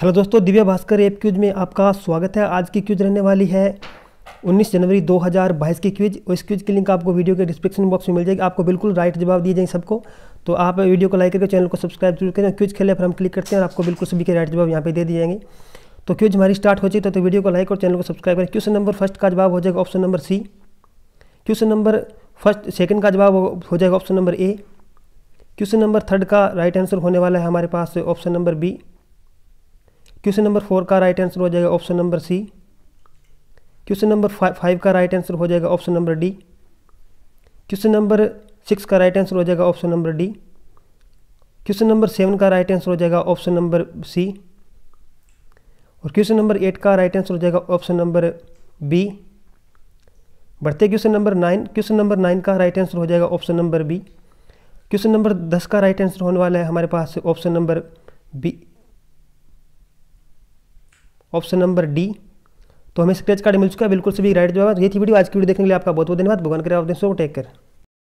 hello दोस्तों Divya Bhaskar app cues में आपका स्वागत है आज की क्यूज रहने वाली है 19 जनवरी 2022 की क्यूज और इस क्यूज की लिंक आपको वीडियो के डिस्क्रिप्शन बॉक्स में मिल जाएगी आपको बिल्कुल राइट जवाब दिए जाएंगे सबको तो आप वीडियो को लाइक करके चैनल को सब्सक्राइब जरूर करें क्यूज खेले पर हम क्लिक करते हैं और आपको बिल्कुल सभी के राइट जवाब यहाँ पर दे दिए जाएंगे तो क्यूज हमारी स्टार्ट हो चुकी तो, तो वीडियो को लाइक और चैनल को सब्सक्राइब करें क्वेश्चन नंबर फर्स्ट का जवाब हो जाएगा option number C question number first second का जवाब हो जाएगा option number A question number third का राइट आंसर होने वाला है हमारे पास option number B question number four का राइट आंसर हो जाएगा option number C question number five का राइट आंसर हो जाएगा option number D question number six का राइट आंसर हो जाएगा option number D question number seven का राइट आंसर हो जाएगा ऑप्शन नंबर सी और क्वेश्चन नंबर एट का राइट आंसर हो जाएगा ऑप्शन नंबर बी बढ़ते question number nine question number nine का राइट आंसर हो जाएगा option number B question number दस का राइट आंसर होने वाला है हमारे पास option number B option number D तो हमें स्क्रेच कार्ड मिल चुका है बिल्कुल सभी राइट जवाब ये थी वीडियो आज की वीडियो देखने के लिए आपका बहुत बहुत धन्यवाद भगवान करें आप दिन सो टेक केयर